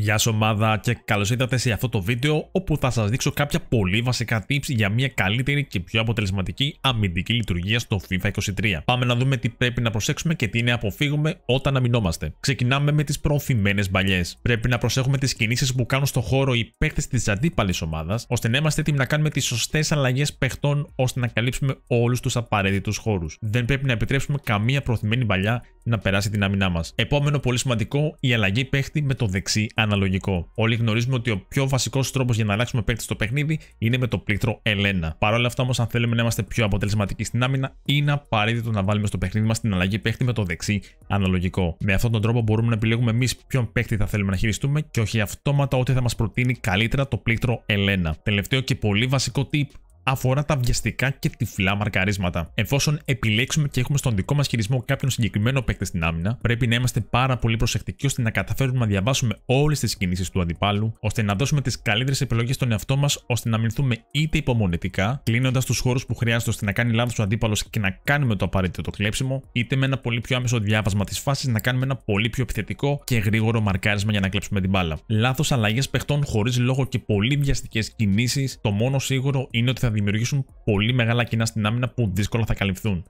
Γεια σας ομάδα και καλώς ήρθατε σε αυτό το βίντεο όπου θα σας δείξω κάποια πολύ βασικά tips για μια καλύτερη και πιο αποτελεσματική αμυντική λειτουργία στο FIFA 23. Πάμε να δούμε τι πρέπει να προσέξουμε και τι είναι αποφύγουμε όταν αμυνόμαστε. Ξεκινάμε με τις προωθημένες μπαλιές. Πρέπει να προσέχουμε τις κινήσεις που κάνουν στο χώρο οι παίκτες της αντίπαλης ομάδας ώστε να είμαστε έτοιμοι να κάνουμε τις σωστές αλλαγές παιχτών ώστε να καλύψουμε όλους τους απαραίτητους χώρους. Δεν πρέπει να επιτρέψουμε καμία προωθημένη παλιά να περάσει την άμυνά μας. Επόμενο πολύ σημαντικό, η αλλαγή παίχτη με το δεξί αναλογικό. Όλοι γνωρίζουμε ότι ο πιο βασικός τρόπος για να αλλάξουμε παίχτη στο παιχνίδι είναι με το πλήκτρο Ελένα. Παρ' όλα αυτά, όμως, αν θέλουμε να είμαστε πιο αποτελεσματικοί στην άμυνα, είναι απαραίτητο να βάλουμε στο παιχνίδι μας την αλλαγή παίχτη με το δεξί αναλογικό. Με αυτόν τον τρόπο μπορούμε να επιλέγουμε εμείς ποιον παίχτη θα θέλουμε να χειριστούμε και όχι αυτόματα ό,τι θα μας προτείνει καλύτερα το πλήκτρο Ελένα. Τελευταίο και πολύ βασικό tip αφορά τα βιαστικά και τυφλά μαρκαρίσματα. Εφόσον επιλέξουμε και έχουμε στον δικό μας χειρισμό κάποιον συγκεκριμένο παίκτη στην άμυνα, πρέπει να είμαστε πάρα πολύ προσεκτικοί ώστε να καταφέρουμε να διαβάσουμε όλες τις κινήσεις του αντιπάλου, ώστε να δώσουμε τις καλύτερες επιλογές στον εαυτό μας, ώστε να μηνθούμε είτε υπομονετικά, κλείνοντας τους χώρους που χρειάζεται ώστε να κάνει λάθος ο αντίπαλος και να κάνουμε το απαραίτητο το κλέψιμο, είτε με ένα πολύ πιο άμεσο διάβασμα της φάσης να κάνουμε ένα πολύ πιο επιθετικό και γρήγορο μαρκάρισμα για να κλέψουμε την μπάλα. Λάθος αλλαγές παιχτών χωρίς λόγο και πολύ βιαστικές κινήσεις, το μόνο σίγουρο είναι ότι θα δημιουργήσουν πολύ μεγάλα κοινά στην άμυνα που δύσκολα θα καλυφθούν.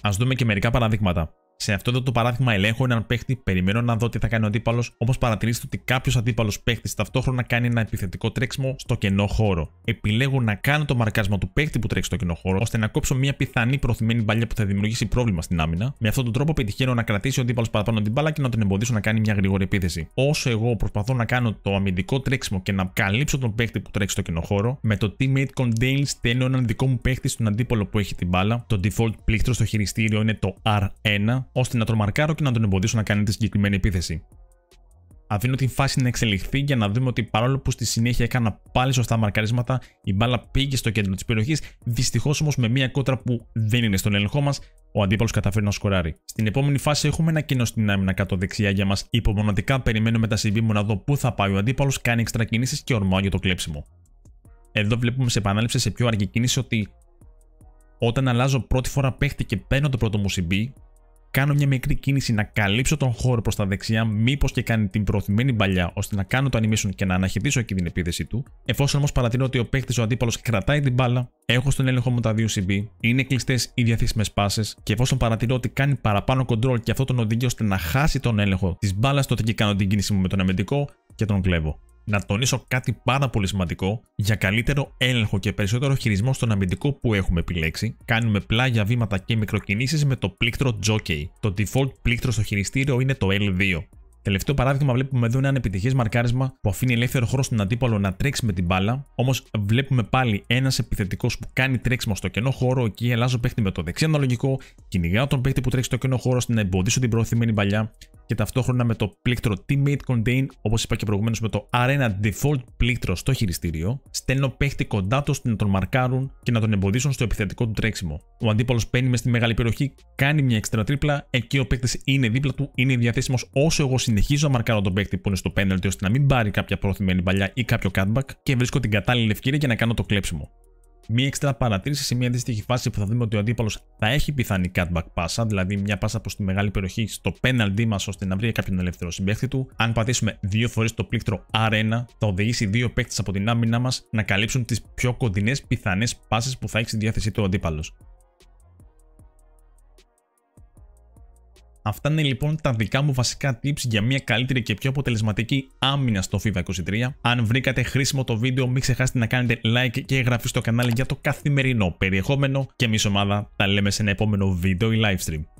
Ας δούμε και μερικά παραδείγματα. Σε αυτό εδώ το παράδειγμα ελέγχω έναν παίχτη, περιμένω να δω τι θα κάνει ο αντίπαλος, όμως παρατηρήστε ότι κάποιος αντίπαλος παίχτης ταυτόχρονα κάνει ένα επιθετικό τρέξιμο στο κενό χώρο. Επιλέγω να κάνω το μαρκασμα του παίχτη που τρέξει στο κενό χώρο, ώστε να κόψω μια πιθανή προθυμένη μπάλια που θα δημιουργήσει πρόβλημα στην άμυνα. Με αυτόν τον τρόπο πετυχαίνω να κρατήσει ο αντίπαλος παραπάνω την μπάλα και να τον εμποδίσω να κάνει μια γρήγορη επίθεση. Όσο εγώ προσπαθώ να κάνω το αμυντικό τρέξιμο και να καλύψω τον παίχτη που τρέξει στο κενό χώρο, με το teammate contain στέλνω έναν δικό μου παίχτη στον αντίπαλο που έχει την μπάλα. Το default πλήκτρο στο χειριστήριο είναι το R1 ώστε να τον μαρκάρω και να τον εμποδίσω να κάνει τη συγκεκριμένη επίθεση. Αφήνω την φάση να εξελιχθεί για να δούμε ότι παρόλο που στη συνέχεια έκανα πάλι σωστά μαρκαρίσματα, η μπάλα πήγε στο κέντρο της περιοχής. Δυστυχώς όμως με μία κότρα που δεν είναι στον έλεγχό μας, ο αντίπαλος καταφέρει να σκοράρει. Στην επόμενη φάση έχουμε ένα κοινό στην άμυνα κάτω δεξιά για μας. Υπομονωτικά περιμένουμε τα cb μου να δω πού θα πάει ο αντίπαλος, κάνει εξτρα και ορμάω για το κλέψιμο. Εδώ βλέπουμε σε επανάληψη σε πιο αργή κίνηση ότι όταν αλλάζω πρώτη φορά παίχτη και παίρνω το πρώτο μου CB, κάνω μια μικρή κίνηση να καλύψω τον χώρο προς τα δεξιά, μήπως και κάνει την προωθημένη παλιά, ώστε να κάνω το animation και να αναχαιτήσω εκεί την επίθεση του. Εφόσον όμως παρατηρώ ότι ο παίκτης ο αντίπαλος κρατάει την μπάλα, έχω στον έλεγχο μου τα 2 CB, είναι κλειστές οι διαθέσιμε πάσες και εφόσον παρατηρώ ότι κάνει παραπάνω control και αυτό τον οδηγεί ώστε να χάσει τον έλεγχο της μπάλας, τότε και κάνω την κίνηση μου με τον αμυντικό και τον κλέβω να τονίσω κάτι πάρα πολύ σημαντικό. Για καλύτερο έλεγχο και περισσότερο χειρισμό στον αμυντικό που έχουμε επιλέξει, κάνουμε πλάγια βήματα και μικροκινήσεις με το πλήκτρο Jockey. Το default πλήκτρο στο χειριστήριο είναι το L2. Τελευταίο παράδειγμα βλέπουμε εδώ ένα επιτυχέ μαρκάρισμα που αφήνει ελεύθερο χώρο στον αντίπαλο να τρέξει με την μπάλα. Όμως βλέπουμε πάλι ένας επιθετικός που κάνει τρέξιμο στο κενό χώρο. Εκεί αλλάζω παίχτη με το δεξί αναλογικό, κυνηγάω τον παίχτη που τρέξει στο κενό χώρο ώστε να εμποδίσω την προωθημένη παλιά και ταυτόχρονα με το πλήκτρο teammate contain, όπως είπα και προηγουμένως με το arena default πλήκτρο στο χειριστήριο, στέλνω παίχτη κοντά του ώστε να τον μαρκάρουν και να τον εμποδίσουν στο επιθετικό του τρέξιμο. Ο αντίπαλος παίρνει μες στη μεγάλη περιοχή, κάνει μια έξτρα τρίπλα, εκεί ο παίχτη είναι δίπλα του, είναι διαθέσιμος όσο εγώ συνεχίζω να μαρκάρω τον παίχτη που είναι στο πέναλτι ώστε να μην πάρει κάποια πρόθυμενη παλιά ή κάποιο cutback και βρίσκω την κατάλληλη ευκαιρία για να κάνω το κλέψιμο. Μία έξτρα παρατήρηση σε μια αντίστοιχη φάση που θα δούμε ότι ο αντίπαλος θα έχει πιθανή cutback πάσα, δηλαδή μια πάσα προς τη μεγάλη περιοχή στο πέναλντί μας ώστε να βρει κάποιον ελεύθερο συμπέχτη του. Αν πατήσουμε δύο φορές το πλήκτρο R1, θα οδηγήσει δύο παίκτες από την άμυνά μας να καλύψουν τις πιο κοντινές πιθανές πάσει που θα έχει στη διάθεσή του ο αντίπαλος. Αυτά είναι λοιπόν τα δικά μου βασικά tips για μια καλύτερη και πιο αποτελεσματική άμυνα στο FIFA 23. Αν βρήκατε χρήσιμο το βίντεο, μην ξεχάσετε να κάνετε like και εγγραφή στο κανάλι για το καθημερινό περιεχόμενο. Και εμείς ομάδα τα λέμε σε ένα επόμενο βίντεο ή live stream.